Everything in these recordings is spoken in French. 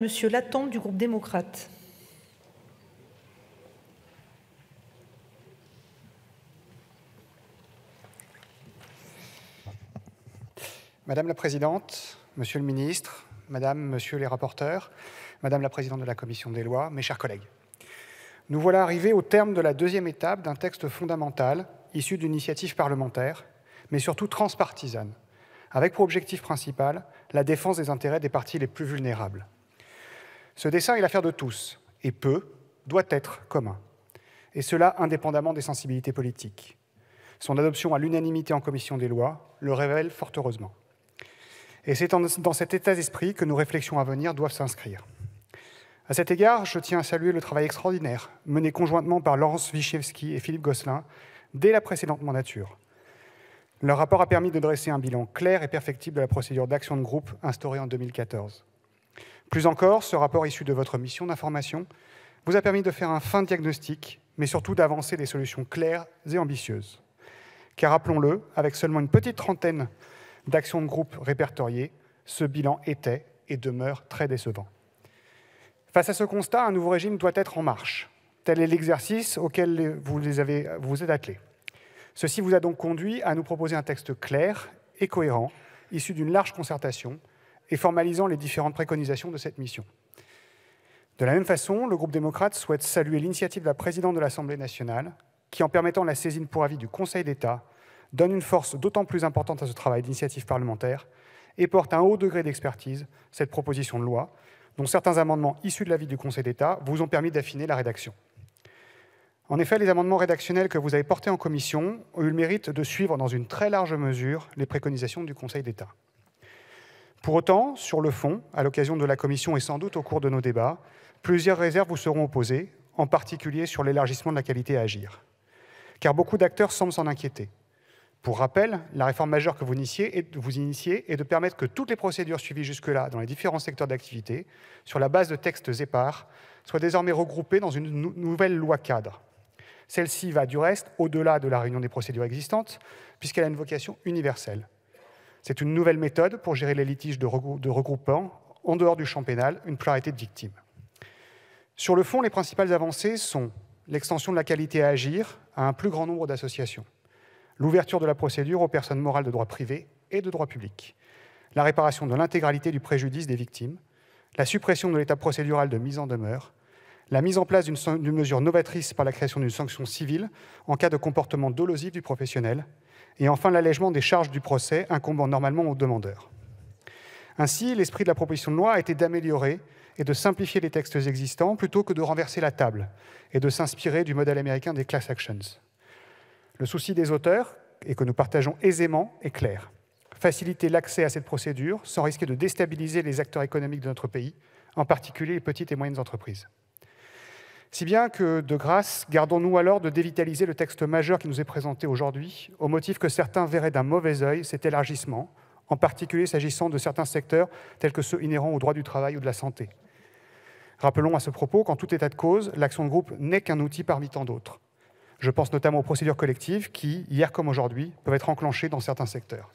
Monsieur Latombe du groupe démocrate. Madame la Présidente, Monsieur le Ministre, Madame, Monsieur les rapporteurs, Madame la Présidente de la Commission des lois, mes chers collègues. Nous voilà arrivés au terme de la deuxième étape d'un texte fondamental issu d'une initiative parlementaire, mais surtout transpartisane, avec pour objectif principal la défense des intérêts des partis les plus vulnérables. Ce dessin est l'affaire de tous, et peut, doit être commun, et cela indépendamment des sensibilités politiques. Son adoption à l'unanimité en commission des lois le révèle fort heureusement. Et c'est dans cet état d'esprit que nos réflexions à venir doivent s'inscrire. À cet égard, je tiens à saluer le travail extraordinaire mené conjointement par Laurence Wiszewski et Philippe Gosselin dès la précédente mandature. Leur rapport a permis de dresser un bilan clair et perfectible de la procédure d'action de groupe instaurée en 2014. Plus encore, ce rapport issu de votre mission d'information vous a permis de faire un fin diagnostic, mais surtout d'avancer des solutions claires et ambitieuses. Car rappelons-le, avec seulement une petite trentaine d'actions de groupe répertoriées, ce bilan était et demeure très décevant. Face à ce constat, un nouveau régime doit être en marche. Tel est l'exercice auquel vous vous êtes attelés. Ceci vous a donc conduit à nous proposer un texte clair et cohérent, issu d'une large concertation, et formalisant les différentes préconisations de cette mission. De la même façon, le groupe démocrate souhaite saluer l'initiative de la présidente de l'Assemblée nationale, qui, en permettant la saisine pour avis du Conseil d'État, donne une force d'autant plus importante à ce travail d'initiative parlementaire et porte un haut degré d'expertise cette proposition de loi, dont certains amendements issus de l'avis du Conseil d'État vous ont permis d'affiner la rédaction. En effet, les amendements rédactionnels que vous avez portés en commission ont eu le mérite de suivre dans une très large mesure les préconisations du Conseil d'État. Pour autant, sur le fond, à l'occasion de la commission et sans doute au cours de nos débats, plusieurs réserves vous seront opposées, en particulier sur l'élargissement de la qualité à agir. Car beaucoup d'acteurs semblent s'en inquiéter. Pour rappel, la réforme majeure que vous initiez, est, vous de permettre que toutes les procédures suivies jusque-là dans les différents secteurs d'activité, sur la base de textes épars, soient désormais regroupées dans une nouvelle loi cadre. Celle-ci va du reste au-delà de la réunion des procédures existantes, puisqu'elle a une vocation universelle. C'est une nouvelle méthode pour gérer les litiges de, regroupement en dehors du champ pénal, une pluralité de victimes. Sur le fond, les principales avancées sont l'extension de la qualité à agir à un plus grand nombre d'associations, l'ouverture de la procédure aux personnes morales de droit privé et de droit public, la réparation de l'intégralité du préjudice des victimes, la suppression de l'état procédurale de mise en demeure, la mise en place d'une mesure novatrice par la création d'une sanction civile en cas de comportement dolosif du professionnel, et enfin l'allègement des charges du procès incombant normalement aux demandeurs. Ainsi, l'esprit de la proposition de loi a été d'améliorer et de simplifier les textes existants plutôt que de renverser la table et de s'inspirer du modèle américain des class actions. Le souci des auteurs, et que nous partageons aisément, est clair. Faciliter l'accès à cette procédure sans risquer de déstabiliser les acteurs économiques de notre pays, en particulier les petites et moyennes entreprises. Si bien que, de grâce, gardons-nous alors de dévitaliser le texte majeur qui nous est présenté aujourd'hui, au motif que certains verraient d'un mauvais œil cet élargissement, en particulier s'agissant de certains secteurs tels que ceux inhérents au droit du travail ou de la santé. Rappelons à ce propos qu'en tout état de cause, l'action de groupe n'est qu'un outil parmi tant d'autres. Je pense notamment aux procédures collectives qui, hier comme aujourd'hui, peuvent être enclenchées dans certains secteurs.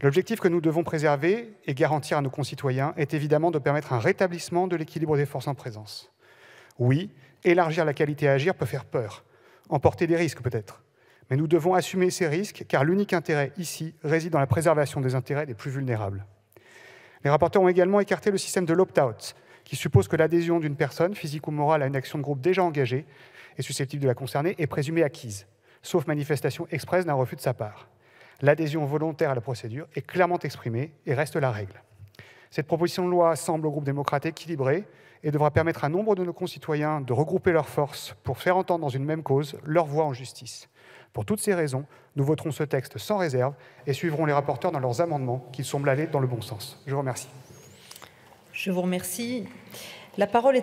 L'objectif que nous devons préserver et garantir à nos concitoyens est évidemment de permettre un rétablissement de l'équilibre des forces en présence. Oui, élargir la qualité à agir peut faire peur, emporter des risques peut-être. Mais nous devons assumer ces risques car l'unique intérêt ici réside dans la préservation des intérêts des plus vulnérables. Les rapporteurs ont également écarté le système de l'opt-out, qui suppose que l'adhésion d'une personne, physique ou morale, à une action de groupe déjà engagée et susceptible de la concerner est présumée acquise, sauf manifestation expresse d'un refus de sa part. L'adhésion volontaire à la procédure est clairement exprimée et reste la règle. Cette proposition de loi semble au groupe démocrate équilibrée et devra permettre à nombre de nos concitoyens de regrouper leurs forces pour faire entendre dans une même cause leur voix en justice. Pour toutes ces raisons, nous voterons ce texte sans réserve et suivrons les rapporteurs dans leurs amendements qui semblent aller dans le bon sens. Je vous remercie. Je vous remercie. La parole est